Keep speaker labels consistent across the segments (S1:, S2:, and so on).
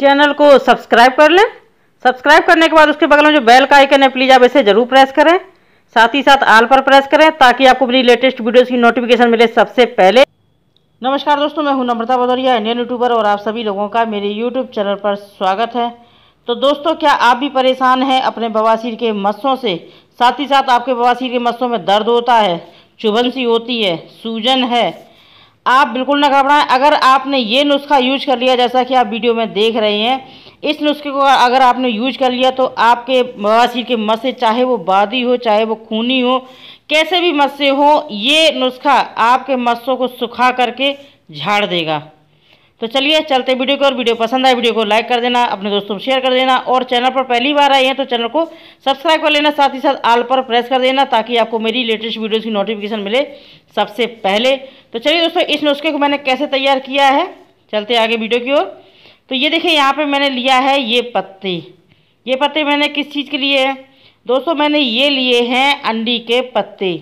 S1: channel को subscribe कर लें सब्सक्राइब करने के बाद उसके बगल में जो बेल का आइकन है प्लीज़ आप इसे ज़रूर प्रेस करें साथ ही साथ आल पर प्रेस करें ताकि आपको मेरी लेटेस्ट वीडियोज़ की नोटिफिकेशन मिले सबसे पहले नमस्कार दोस्तों मैं हूं नम्रता भदौरिया इंडियन यूट्यूबर और आप सभी लोगों का मेरे यूट्यूब चैनल पर स्वागत है तो दोस्तों क्या आप भी परेशान हैं अपने बवासीर के मस्सों से साथ ही साथ आपके बवासीर के मस्सों में दर्द होता है चुभन सी होती है सूजन है आप बिल्कुल ना घबराएं अगर आपने ये नुस्खा यूज कर लिया जैसा कि आप वीडियो में देख रहे हैं इस नुस्खे को अगर आपने यूज कर लिया तो आपके बवासीर के मसे चाहे वो बादी हो चाहे वो खूनी हो कैसे भी मसे हो ये नुस्खा आपके मसों को सुखा करके झाड़ देगा तो चलिए चलते वीडियो को और वीडियो पसंद आए वीडियो को लाइक कर देना अपने दोस्तों को शेयर कर देना और चैनल पर पहली बार आए हैं तो चैनल को सब्सक्राइब कर लेना साथ ही साथ आल पर प्रेस कर देना ताकि आपको मेरी लेटेस्ट वीडियोज़ की नोटिफिकेशन मिले सबसे पहले तो चलिए दोस्तों इस नुस्खे को मैंने कैसे तैयार किया है चलते आगे वीडियो की ओर तो ये देखिए यहाँ पर मैंने लिया है ये पत्ते ये पत्ते मैंने किस चीज़ के लिए है दोस्तों मैंने ये लिए हैं अंडी के पत्ते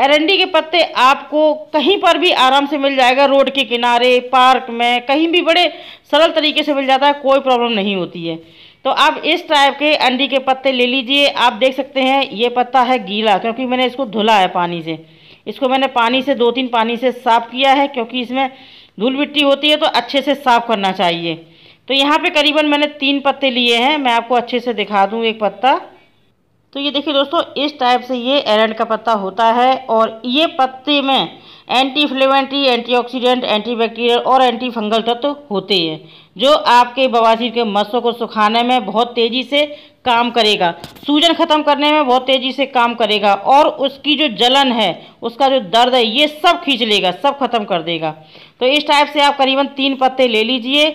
S1: एरंडी के पत्ते आपको कहीं पर भी आराम से मिल जाएगा रोड के किनारे पार्क में कहीं भी बड़े सरल तरीके से मिल जाता है कोई प्रॉब्लम नहीं होती है तो आप इस टाइप के अंडी के पत्ते ले लीजिए आप देख सकते हैं ये पत्ता है गीला क्योंकि मैंने इसको धुला है पानी से इसको मैंने पानी से दो तीन पानी से साफ़ किया है क्योंकि इसमें धूल मिट्टी होती है तो अच्छे से साफ़ करना चाहिए तो यहाँ पे करीबन मैंने तीन पत्ते लिए हैं मैं आपको अच्छे से दिखा दूँ एक पत्ता तो ये देखिए दोस्तों इस टाइप से ये एरेंड का पत्ता होता है और ये पत्ते में एंटी फ्लेमेंट्री एंटीऑक्सीडेंट एंटीबैक्टीरियल और एंटी फंगल तत्व तो होते हैं जो आपके बवासीर के मसों को सुखाने में बहुत तेज़ी से काम करेगा सूजन ख़त्म करने में बहुत तेज़ी से काम करेगा और उसकी जो जलन है उसका जो दर्द है ये सब खींच लेगा सब ख़त्म कर देगा तो इस टाइप से आप करीबन तीन पत्ते ले लीजिए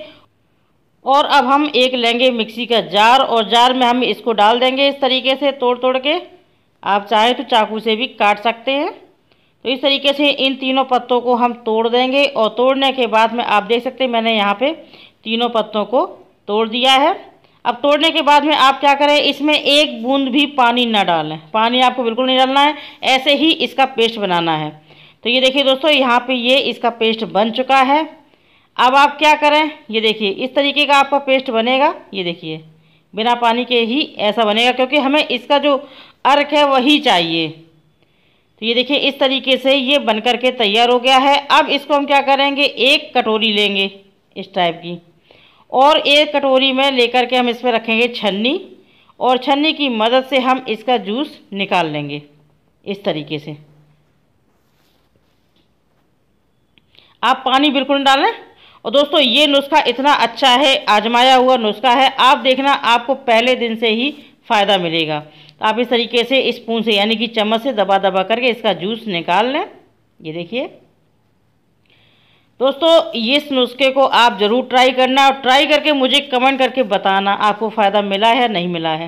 S1: और अब हम एक लेंगे मिक्सी का जार और जार में हम इसको डाल देंगे इस तरीके से तोड़ तोड़ के आप चाहें तो चाकू से भी काट सकते हैं तो इस तरीके से इन तीनों पत्तों को हम तोड़ देंगे और तोड़ने के बाद में आप देख सकते हैं मैंने यहाँ पे तीनों पत्तों को तोड़ दिया है अब तोड़ने के बाद में आप क्या करें इसमें एक बूंद भी पानी ना डालें पानी आपको बिल्कुल नहीं डालना है ऐसे ही इसका पेस्ट बनाना है तो ये देखिए दोस्तों यहाँ पे ये इसका पेस्ट बन चुका है अब आप क्या करें ये देखिए इस तरीके का आपका पेस्ट बनेगा ये देखिए बिना पानी के ही ऐसा बनेगा क्योंकि हमें इसका जो अर्क है वही चाहिए तो ये देखिए इस तरीके से ये बन कर के तैयार हो गया है अब इसको हम क्या करेंगे एक कटोरी लेंगे इस टाइप की और एक कटोरी में लेकर के हम इसमें रखेंगे छन्नी और छन्नी की मदद से हम इसका जूस निकाल लेंगे इस तरीके से आप पानी बिल्कुल डालें और दोस्तों ये नुस्खा इतना अच्छा है आजमाया हुआ नुस्खा है आप देखना आपको पहले दिन से ही फ़ायदा मिलेगा तो आप इस तरीके से स्पून से यानी कि चम्मच से दबा दबा करके इसका जूस निकाल लें ये देखिए दोस्तों इस नुस्खे को आप ज़रूर ट्राई करना और ट्राई करके मुझे कमेंट करके बताना आपको फ़ायदा मिला है नहीं मिला है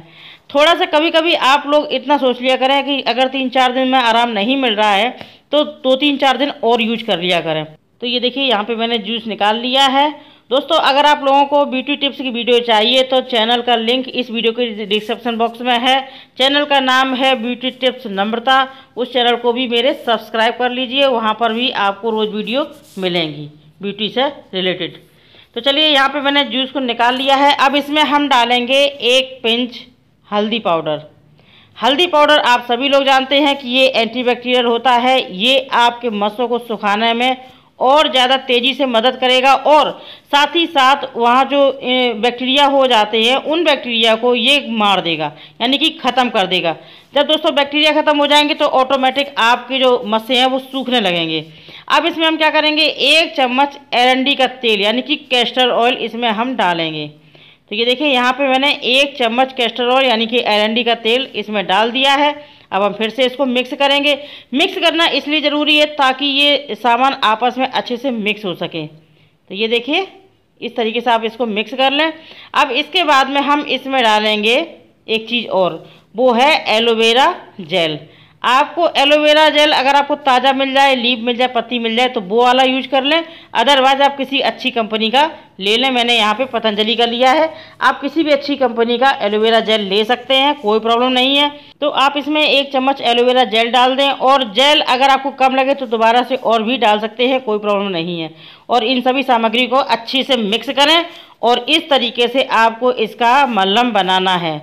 S1: थोड़ा सा कभी कभी आप लोग इतना सोच लिया करें कि अगर तीन चार दिन में आराम नहीं मिल रहा है तो दो तीन चार दिन और यूज कर लिया करें तो ये देखिए यहाँ पे मैंने जूस निकाल लिया है दोस्तों अगर आप लोगों को ब्यूटी टिप्स की वीडियो चाहिए तो चैनल का लिंक इस वीडियो के डिस्क्रिप्शन बॉक्स में है चैनल का नाम है ब्यूटी टिप्स नम्रता उस चैनल को भी मेरे सब्सक्राइब कर लीजिए वहाँ पर भी आपको रोज़ वीडियो मिलेंगी ब्यूटी से रिलेटेड तो चलिए यहाँ पे मैंने जूस को निकाल लिया है अब इसमें हम डालेंगे एक पिंच हल्दी पाउडर हल्दी पाउडर आप सभी लोग जानते हैं कि ये एंटीबैक्टीरियल होता है ये आपके मसों को सुखाने में और ज़्यादा तेज़ी से मदद करेगा और साथ ही साथ वहाँ जो बैक्टीरिया हो जाते हैं उन बैक्टीरिया को ये मार देगा यानी कि ख़त्म कर देगा जब दोस्तों बैक्टीरिया ख़त्म हो जाएंगे तो ऑटोमेटिक आपके जो मसे हैं वो सूखने लगेंगे अब इसमें हम क्या करेंगे एक चम्मच एरंडी का तेल यानी कि कैस्टर ऑयल इसमें हम डालेंगे तो ये देखिए यहाँ पर मैंने एक चम्मच कैस्टर ऑयल यानी कि एरंडी का तेल इसमें डाल दिया है अब हम फिर से इसको मिक्स करेंगे मिक्स करना इसलिए ज़रूरी है ताकि ये सामान आपस में अच्छे से मिक्स हो सके तो ये देखिए इस तरीके से आप इसको मिक्स कर लें अब इसके बाद में हम इसमें डालेंगे एक चीज़ और वो है एलोवेरा जेल आपको एलोवेरा जेल अगर आपको ताज़ा मिल जाए लीव मिल जाए पत्ती मिल जाए तो वो वाला यूज कर लें अदरवाइज आप किसी अच्छी कंपनी का ले लें मैंने यहाँ पे पतंजलि का लिया है आप किसी भी अच्छी कंपनी का एलोवेरा जेल ले सकते हैं कोई प्रॉब्लम नहीं है तो आप इसमें एक चम्मच एलोवेरा जेल डाल दें और जेल अगर आपको कम लगे तो दोबारा से और भी डाल सकते हैं कोई प्रॉब्लम नहीं है और इन सभी सामग्री को अच्छी से मिक्स करें और इस तरीके से आपको इसका मलम बनाना है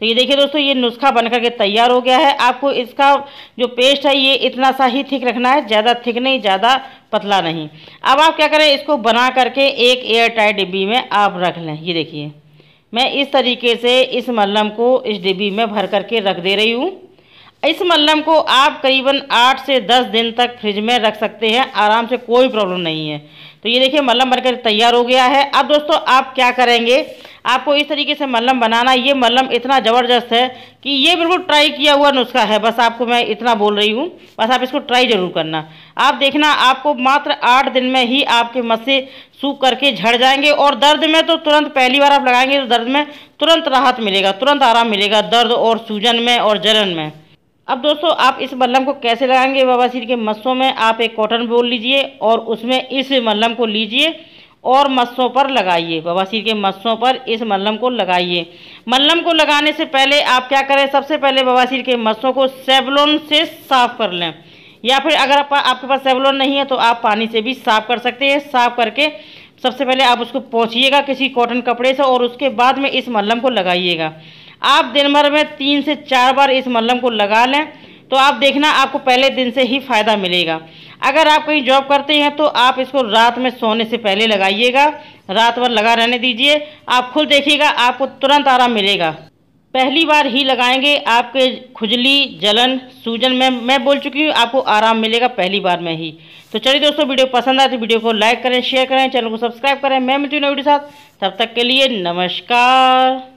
S1: तो ये देखिए दोस्तों ये नुस्खा बनकर के तैयार हो गया है आपको इसका जो पेस्ट है ये इतना सा ही थिक रखना है ज़्यादा थिक नहीं ज़्यादा पतला नहीं अब आप क्या करें इसको बना करके एक एयर टाइट डिब्बी में आप रख लें ये देखिए मैं इस तरीके से इस मल्लम को इस डिब्बी में भर करके रख दे रही हूँ इस मल्लम को आप करीबन आठ से दस दिन तक फ्रिज में रख सकते हैं आराम से कोई प्रॉब्लम नहीं है तो ये देखिए मल्लम बनकर तैयार हो गया है अब दोस्तों आप क्या करेंगे आपको इस तरीके से मल्लम बनाना ये मलम इतना ज़बरदस्त है कि ये बिल्कुल ट्राई किया हुआ नुस्खा है बस आपको मैं इतना बोल रही हूँ बस आप इसको ट्राई ज़रूर करना आप देखना आपको मात्र आठ दिन में ही आपके मस्से सूख करके झड़ जाएंगे और दर्द में तो तुरंत पहली बार आप लगाएंगे तो दर्द में तुरंत राहत मिलेगा तुरंत आराम मिलेगा दर्द और सूजन में और जलन में अब दोस्तों आप इस मलम को कैसे लगाएंगे बवासीर के मस्सों में आप एक कॉटन बोल लीजिए और उसमें इस मलम को लीजिए और मस्सों पर लगाइए बवासीर के मस्सों पर इस मलम को लगाइए मलम को लगाने से पहले आप क्या करें सबसे पहले बवासीर के मस्सों को सेवलोन से साफ़ कर लें या फिर अगर आप, आपके पास सेवलोन नहीं है तो आप पानी से भी साफ़ कर सकते हैं साफ़ करके सबसे पहले आप उसको पहुँचिएगा किसी कॉटन कपड़े से और उसके बाद में इस मलम को लगाइएगा आप दिन भर में तीन से चार बार इस मलम को लगा लें तो आप देखना आपको पहले दिन से ही फ़ायदा मिलेगा अगर आप कहीं जॉब करते हैं तो आप इसको रात में सोने से पहले लगाइएगा रात भर लगा रहने दीजिए आप खुद देखिएगा आपको तुरंत आराम मिलेगा पहली बार ही लगाएंगे आपके खुजली जलन सूजन में मैं बोल चुकी हूँ आपको आराम मिलेगा पहली बार में ही तो चलिए दोस्तों वीडियो पसंद आए तो वीडियो को लाइक करें शेयर करें चैनल को सब्सक्राइब करें मैं मिलती हूँ वीडियो साथ तब तक के लिए नमस्कार